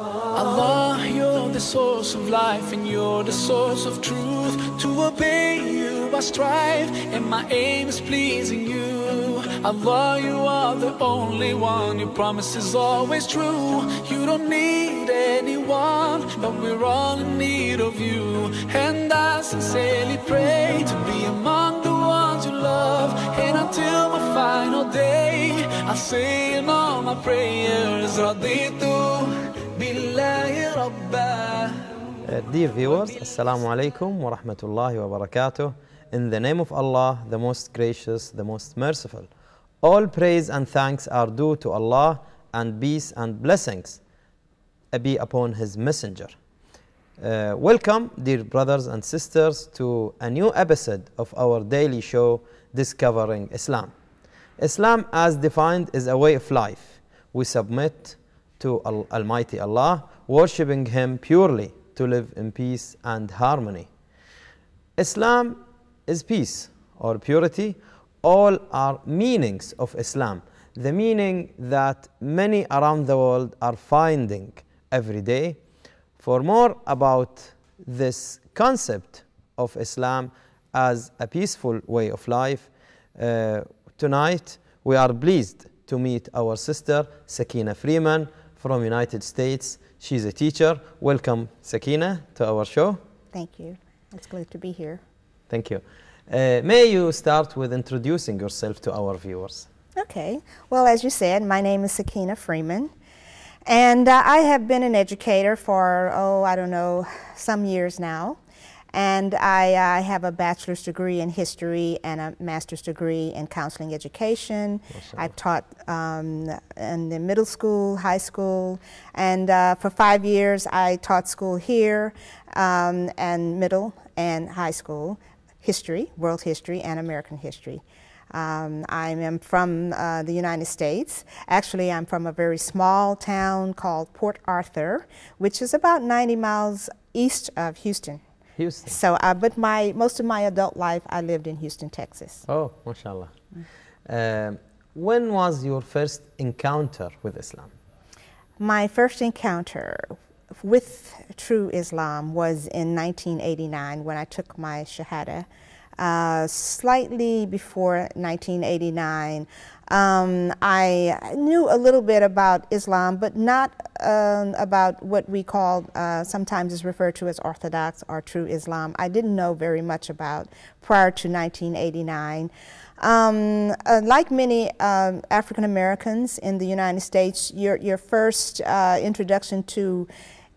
Allah, you're the source of life and you're the source of truth. To obey you, I strive and my aim is pleasing you. Allah, you are the only one, your promise is always true. You don't need anyone, but we're all in need of you. And I sincerely pray to be among the ones you love. And until my final day, I say in all my prayers, Raditu. Uh, dear viewers, Assalamu alaikum wa rahmatullahi wa barakatuh. In the name of Allah, the most gracious, the most merciful. All praise and thanks are due to Allah and peace and blessings be upon His Messenger. Uh, welcome, dear brothers and sisters, to a new episode of our daily show, Discovering Islam. Islam, as defined, is a way of life. We submit, to Almighty Allah, worshipping Him purely to live in peace and harmony. Islam is peace or purity. All are meanings of Islam. The meaning that many around the world are finding every day. For more about this concept of Islam as a peaceful way of life, uh, tonight we are pleased to meet our sister Sakina Freeman from United States. She's a teacher. Welcome, Sakina, to our show. Thank you. It's glad to be here. Thank you. Uh, may you start with introducing yourself to our viewers? Okay. Well, as you said, my name is Sakina Freeman, and uh, I have been an educator for, oh, I don't know, some years now. And I, uh, have a bachelor's degree in history and a master's degree in counseling education. Awesome. I've taught um, in the middle school, high school, and uh, for five years I taught school here um, and middle and high school history, world history, and American history. Um, I am from uh, the United States. Actually, I'm from a very small town called Port Arthur, which is about 90 miles east of Houston. Houston. So, I, uh, but my most of my adult life, I lived in Houston, Texas. Oh, mashallah. Um, when was your first encounter with Islam? My first encounter with true Islam was in 1989 when I took my Shahada uh, slightly before 1989. Um, I knew a little bit about Islam, but not um, about what we call uh, sometimes is referred to as Orthodox or true Islam. I didn't know very much about prior to 1989. Um, uh, like many um, African Americans in the United States, your, your first uh, introduction to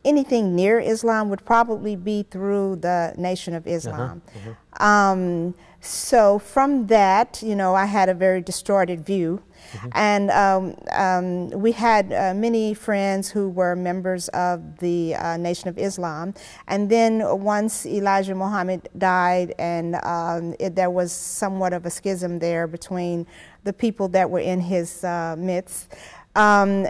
anything near Islam would probably be through the Nation of uh-huh, Islam. Uh -huh. Um, so from that, you know, I had a very distorted view. Mm -hmm. And um, um, we had uh, many friends who were members of the uh, Nation of Islam. And then once Elijah Muhammad died, and um, it, there was somewhat of a schism there between the people that were in his uh, midst. Um,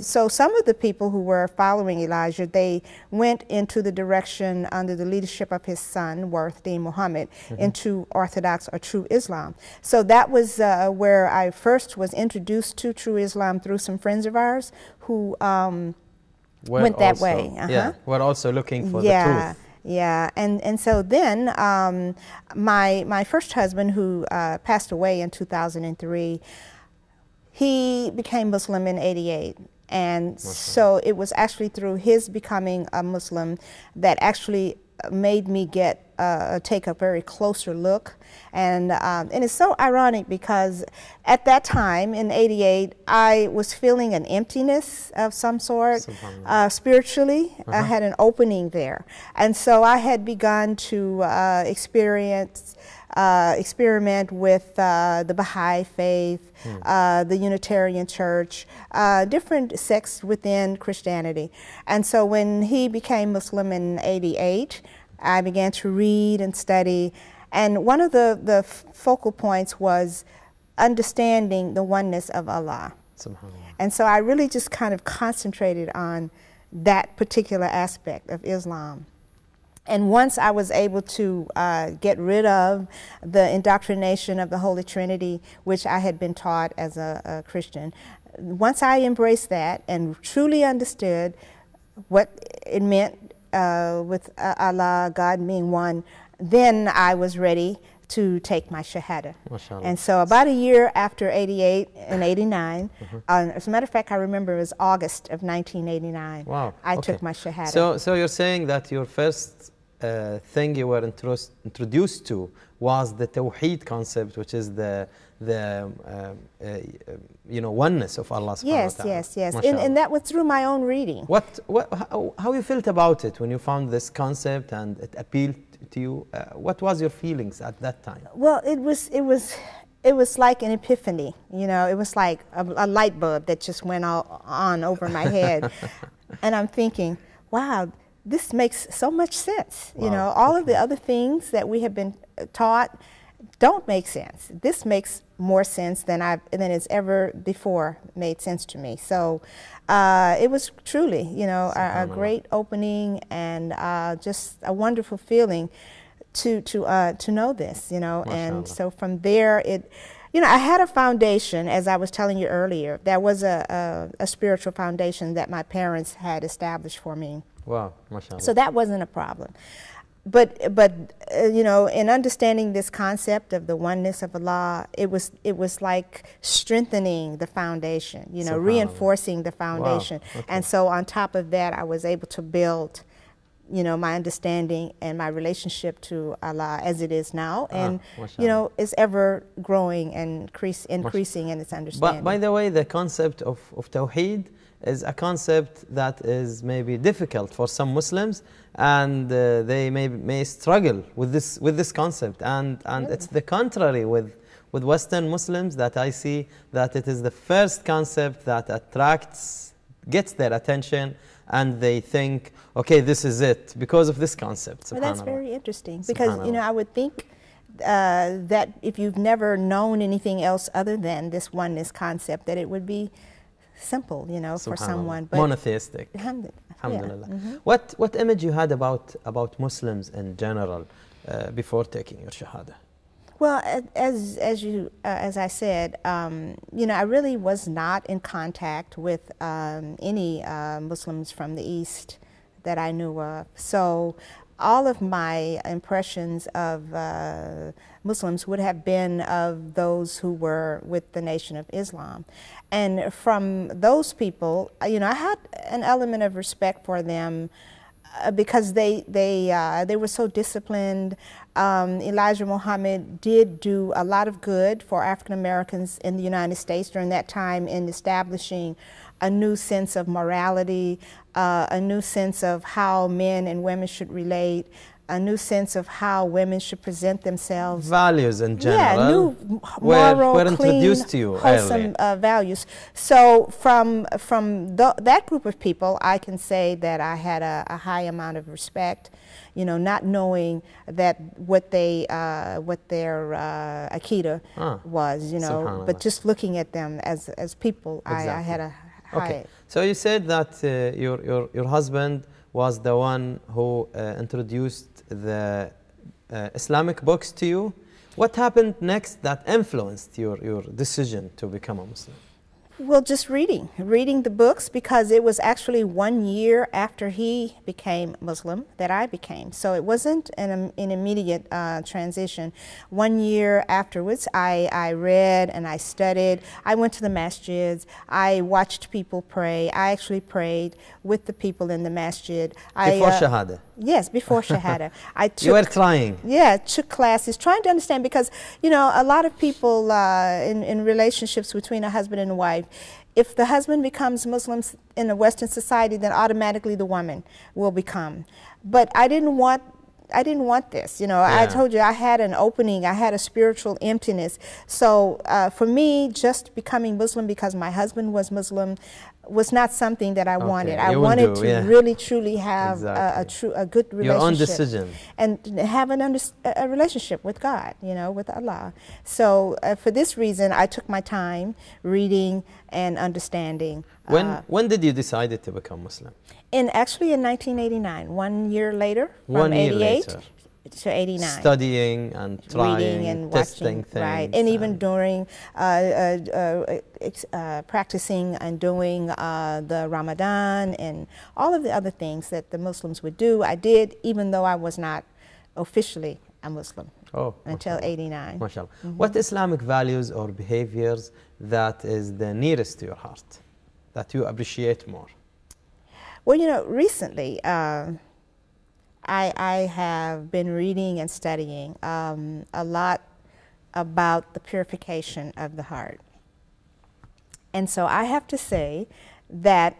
so some of the people who were following Elijah, they went into the direction under the leadership of his son, Worth Dean Muhammad, mm -hmm. into Orthodox or True Islam. So that was uh, where I first was introduced to True Islam through some friends of ours who um, went also, that way. Uh -huh. Yeah, were also looking for yeah. the truth. Yeah, and, and so then um, my, my first husband, who uh, passed away in 2003, he became Muslim in 88. And Muslim. so it was actually through his becoming a Muslim that actually uh, made me get uh, take a very closer look. And, um, and it's so ironic because at that time in 88, I was feeling an emptiness of some sort uh, spiritually. Uh -huh. I uh-huh. had an opening there. And so I had begun to uh, experience uh, experiment with uh, the Baha'i faith, mm. the Unitarian Church, uh, different sects within Christianity. And so when he became Muslim in 88, I began to read and study. And one of the, the focal points was understanding the oneness of Allah. Somehow. And so I really just kind of concentrated on that particular aspect of Islam and once I was able to uh, get rid of the indoctrination of the Holy Trinity, which I had been taught as a, a Christian, once I embraced that and truly understood what it meant uh, with uh, Allah, God being one, then I was ready to take my Shahada. Mashallah. And so about a year after 88 and 89, mm -hmm. uh, as a matter of fact, I remember it was August of 1989, wow. I okay. took my Shahada. So, so you're saying that your first uh, thing you were intros- introduced to was the Tawheed concept, which is the the um, uh, uh you know oneness of Allah. Yes, yes, yes, and, and, that was through my own reading. What, what how, how, you felt about it when you found this concept and it appealed to you? Uh, what was your feelings at that time? Well, it was it was. It was like an epiphany, you know. It was like a, a light bulb that just went all on over my head, and I'm thinking, "Wow, this makes so much sense. Wow. You know, all of the other things that we have been uh, taught don't make sense. This makes more sense than I than it's ever before made sense to me. So uh, it was truly, you know, a, a, great opening and uh, just a wonderful feeling to to uh, to know this, you know. And so from there, it, you know, I had a foundation, as I was telling you earlier. That was a, a, a spiritual foundation that my parents had established for me. Wow, mashallah. So that wasn't a problem. But, but uh, you know, in understanding this concept of the oneness of Allah, it was, it was like strengthening the foundation, you know, reinforcing the foundation. Wow. Okay. And so on top of that, I was able to build you know my understanding and my relationship to Allah as it is now, ah, and ah, you know it's ever growing and increasing in its understanding. But by the way, the concept of of tawheed is a concept that is maybe difficult for some Muslims, and uh, they may, may struggle with this, with this concept. And, and it's the contrary with, with Western Muslims that I see that it is the first concept that attracts, gets their attention, and they think, okay, this is it because of this concept. Well, that's very interesting because, you know, I would think. Uh, that if you've never known anything else other than this oneness concept, that it would be simple, you know, for someone. But Monotheistic. Alhamdulillah. Alhamdulillah. Yeah. Mm -hmm. What what image you had about about Muslims in general uh, before taking your Shahada? Well, as as you uh, as I said, um, you know, I really was not in contact with um, any uh, Muslims from the East that I knew of. So all of my impressions of uh, Muslims would have been of those who were with the Nation of Islam. And from those people, you know, I had an element of respect for them uh, because they they uh, they were so disciplined. Um, Elijah Muhammad did do a lot of good for African Americans in the United States during that time in establishing a new sense of morality, uh, a new sense of how men and women should relate, a new sense of how women should present themselves. Values in general. Yeah, new moral, were, were clean, wholesome uh, values. So from from the, that group of people, I can say that I had a, a, high amount of respect. You know, not knowing that what they uh, what their uh, akida ah, was. You know, but just looking at them as as people, exactly. I, I had a Okay. So you said that uh, your, your, your husband was the one who uh, introduced the uh, Islamic books to you. What happened next that influenced your, your decision to become a Muslim? Well, just reading, reading the books because it was actually one year after he became Muslim that I became. So it wasn't an, an immediate uh, transition. One year afterwards, I, I read and I studied. I went to the masjids. I watched people pray. I actually prayed with the people in the masjid. Before I, uh, Shahada? Yes, before Shahada. I took, you were trying. Yeah, took classes, trying to understand because, you know, a lot of people uh, in, in relationships between a husband and a wife, if the husband becomes Muslim in a Western society, then automatically the woman will become. But I didn't want I didn't want this. You know, yeah. I told you I had an opening. I had a spiritual emptiness. So uh, for me, just becoming Muslim because my husband was Muslim was not something that I okay. wanted. I wanted do, to yeah. really truly have exactly. a, a, true a good relationship. Your own decision. And have an under, a relationship with God, you know, with Allah. So uh, for this reason, I took my time reading and understanding. When uh, when did you decide to become Muslim? In actually in 1989, one year later, one from 88 later. to 89. Studying and trying, reading and testing watching, things, right? And, even during uh, uh, uh, uh practicing and doing uh, the Ramadan and all of the other things that the Muslims would do, I did, even though I was not officially a Muslim. Oh, until mashallah. 89. Mashallah. Mm -hmm. What Islamic values or behaviors that is the nearest to your heart, that you appreciate more? Well, you know, recently um, I, I, have been reading and studying um, a lot about the purification of the heart. And so I have to say that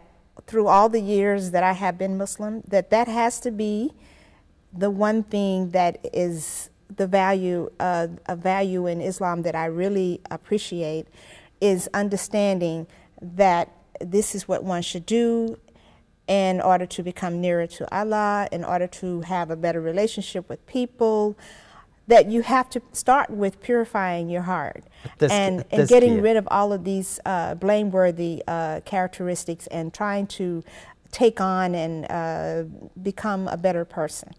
through all the years that I have been Muslim, that that has to be the one thing that is the value a value in Islam that I really appreciate is understanding that this is what one should do in order to become nearer to Allah, in order to have a better relationship with people, that you have to start with purifying your heart this, and, and getting rid of all of these uh, blameworthy uh, characteristics and trying to take on and uh, become a better person.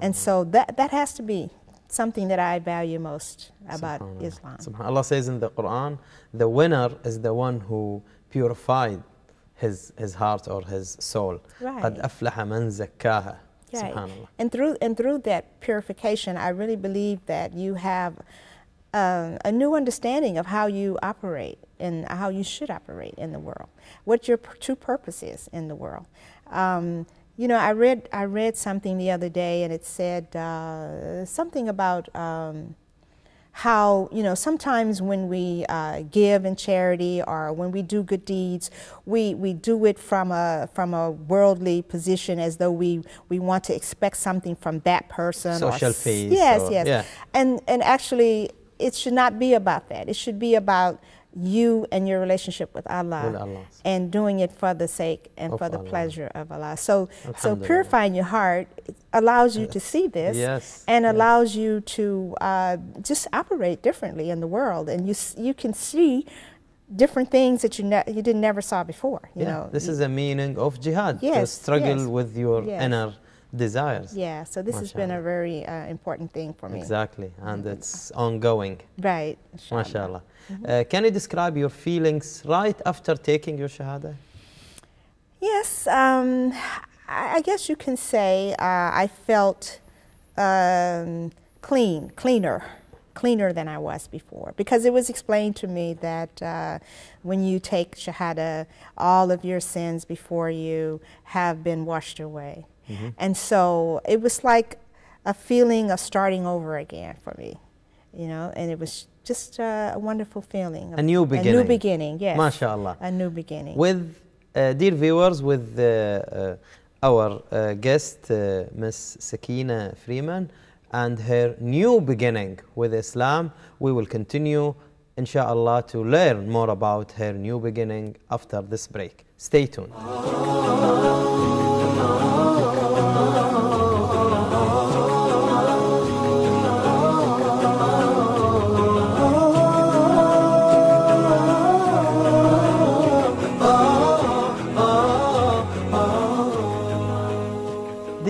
And so that, that has to be something that I value most about Islam. Allah says in the Quran, the winner is the one who purified his, his heart or his soul. Right. قد SubhanAllah. And through, and through that purification, I really believe that you have um, a new understanding of how you operate and how you should operate in the world, what your true purpose is in the world. Um, you know, I read I read something the other day, and it said uh, something about um, how, you know, sometimes when we uh, give in charity or when we do good deeds, we, we do it from a, from a worldly position as though we, we want to expect something from that person. Social or, fees. Yes, or, yes. Yeah. And, and actually, it should not be about that. It should be about you and your relationship with Allah, with Allah, and doing it for the sake and of oh, for the Allah. pleasure of Allah. So, so purifying your heart allows you to see this yes, and yes. allows you to uh, just operate differently in the world, and you you can see different things that you you didn't never saw before. You yeah, know, this you, is a meaning of jihad. Yes, struggle yes, with your yes. inner desires. Yeah, so this Mashallah. has been a very uh, important thing for me. Exactly, and mm -hmm. it's ongoing. Right. Inshallah. Mashallah. Mm -hmm. uh, can you describe your feelings right after taking your Shahada? Yes, um, I, guess you can say uh, I felt um, clean, cleaner cleaner than I was before because it was explained to me that uh, when you take Shahada, all of your sins before you have been washed away. Mm-hmm. And so it was like a feeling of starting over again for me, you know, and it was just uh, a wonderful feeling. A new beginning. A new beginning, yes. MashaAllah. A new beginning. With, uh, dear viewers, with uh, uh our uh, guest, uh, Miss Sakina Freeman, and her new beginning with Islam, we will continue, inshallah, to learn more about her new beginning after this break. Stay tuned.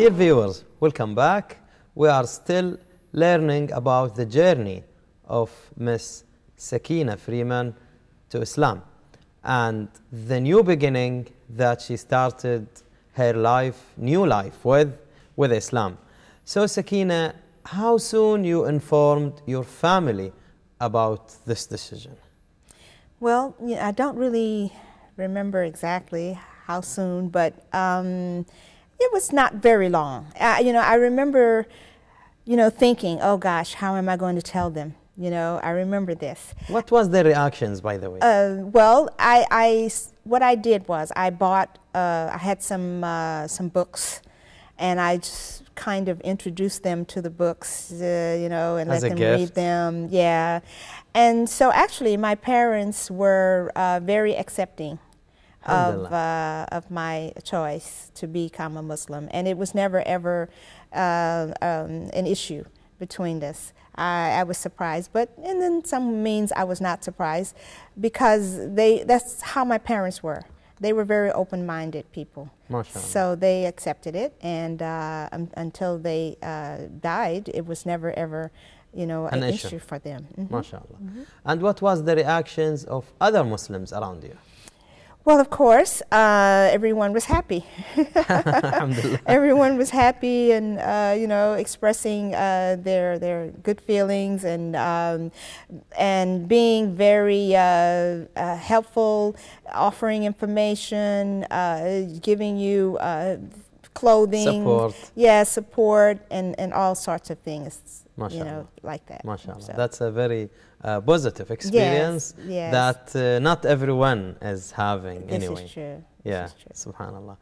Dear viewers, welcome back. We are still learning about the journey of Miss Sakina Freeman to Islam and the new beginning that she started her life, new life with, with Islam. So Sakina, how soon you informed your family about this decision? Well, I don't really remember exactly how soon, but um, it was not very long. I, you know, I remember, you know, thinking, oh gosh, how am I going to tell them? You know, I remember this. What was the reactions, by the way? Uh, well, I, I, what I did was I bought, uh, I had some, uh, some books, and I just kind of introduced them to the books, uh, you know, and As let them gift. read them. Yeah. And so actually, my parents were uh, very accepting of, uh, of my choice to become a Muslim. And it was never, ever uh, um, an issue between us. I, I, was surprised, but and some means I was not surprised because they that's how my parents were. They were very open-minded people, Mashallah. so they accepted it, and uh, um, until they uh, died, it was never ever you know, an, an issue. issue. for them. Mm -hmm. MashaAllah. Mm -hmm. And what was the reactions of other Muslims around you? Well, of course, uh, everyone was happy. everyone was happy and, uh, you know, expressing uh, their, their good feelings and, um, and being very uh, uh, helpful, offering information, uh, giving you clothing. Support. Yeah, support and, and all sorts of things, Mashallah. you know, like that. MashaAllah. So. That's a very positive experience yes, yes. that uh, not everyone is having this anyway. Is true. Yeah, is true. subhanallah.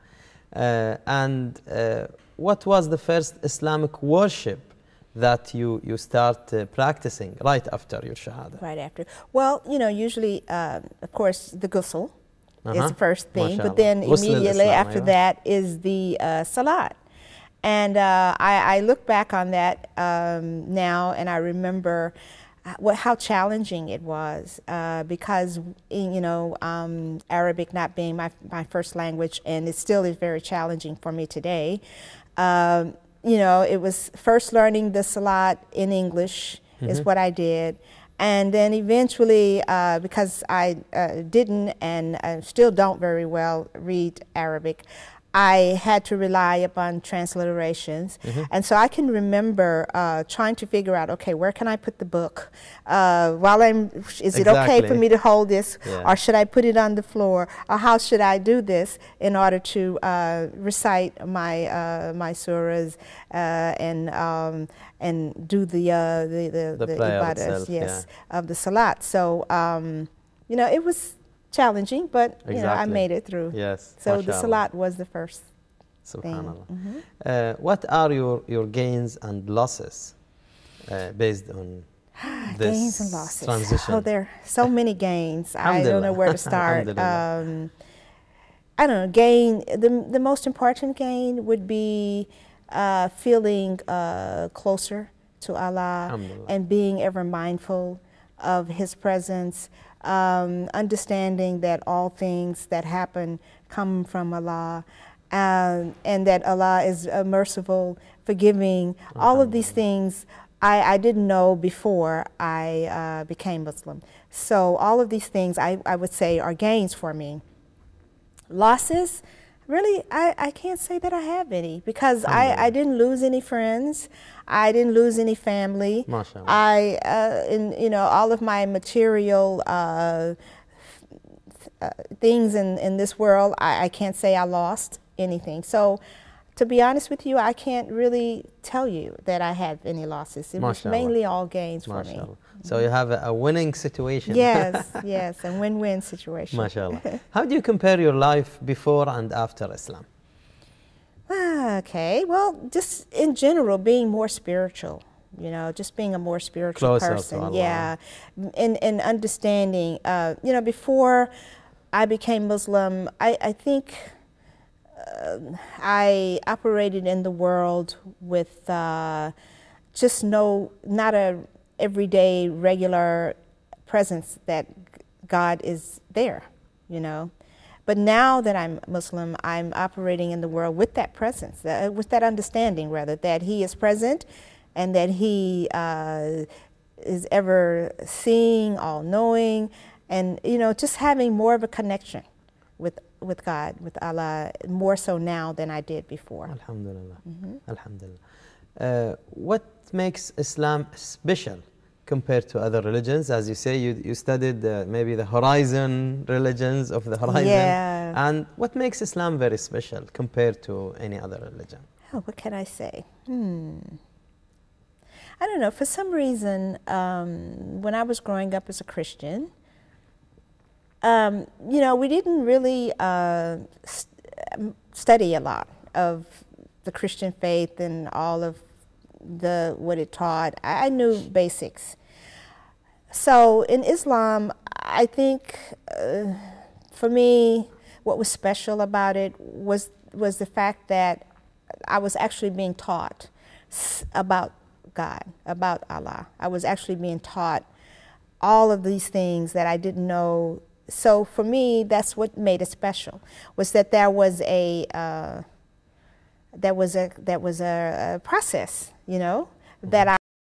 Uh, and uh, what was the first Islamic worship that you, you start uh, practicing right after your shahada? Right after. Well, you know, usually, uh, of course, the ghusl uh -huh. is uh-huh. the first thing, Mashallah. but then ghusl immediately Islam, after yeah. that is the uh, salat. And uh, I, I, look back on that um, now and I remember uh, how challenging it was uh, because you know um, Arabic not being my my first language and it still is very challenging for me today. Um, you know, it was first learning the Salat in English mm -hmm. is mm-hmm. what I did. And then eventually, uh, because I uh, didn't and I uh, still don't very well read Arabic, I had to rely upon transliterations. Mm -hmm. And so I can remember uh, trying to figure out, okay, where can I put the book? Uh, while I'm, is it okay for me to hold this? Yeah. Or should I put it on the floor? Or how should I do this in order to uh, recite my, uh, my surahs uh, and, um, and do the, uh, the, the, the, the yes, yeah. of the salat. So, um, you know, it was challenging, but exactly. you know, I made it through. Yes. So Mashallah. the salat was the first. Subhanallah. Mm -hmm. uh, what are your, your gains and losses uh, based on this gains and losses. transition? Oh, there are so many gains. I don't know where to start. um, I don't know. Gain. The the most important gain would be uh, feeling uh, closer to Allah and being ever mindful of His presence um, understanding that all things that happen come from Allah, um, and that Allah is uh, merciful, forgiving. All of these things I, I didn't know before I uh, became Muslim. So all of these things I, I would say are gains for me. Losses, really I, I can't say that I have any because I, I didn't lose any friends. I didn't lose any family. Mashallah. I uh, in you know all of my material uh, uh, things in, in this world, I, I can't say I lost anything. So to be honest with you, I can't really tell you that I have any losses. It was mainly all gains for me. So you have a, a winning situation. Yes, yes, a win-win situation. MashaAllah. How do you compare your life before and after Islam? Ah, okay, well, just in general, being more spiritual you know, just being a more spiritual person. Yeah. And, and understanding, uh, you know, before I became Muslim, I, I think uh, I operated in the world with uh, just no, not a everyday, regular presence that God is there, you know. But now that I'm Muslim, I'm operating in the world with that presence, uh, with that understanding, rather, that He is present and that He uh, is ever seeing, all knowing, and, you know, just having more of a connection with, with God, with Allah, more so now than I did before. Alhamdulillah. Mm -hmm. Alhamdulillah. Uh, what makes Islam special compared to other religions? As you say, you, you studied uh, maybe the horizon religions of the horizon. Yeah. And what makes Islam very special compared to any other religion? Oh, what can I say? Hmm. I don't know. For some reason, um, when I was growing up as a Christian, um, you know, we didn't really uh, st um, study a lot of the Christian faith and all of the what it taught. I, I knew basics, so in Islam, I think uh, for me, what was special about it was was the fact that I was actually being taught about God, about Allah. I was actually being taught all of these things that I didn't know. So for me, that's what made it special was that there was a uh, was a that was a, a process, you know, mm -hmm. that mm-hmm. I.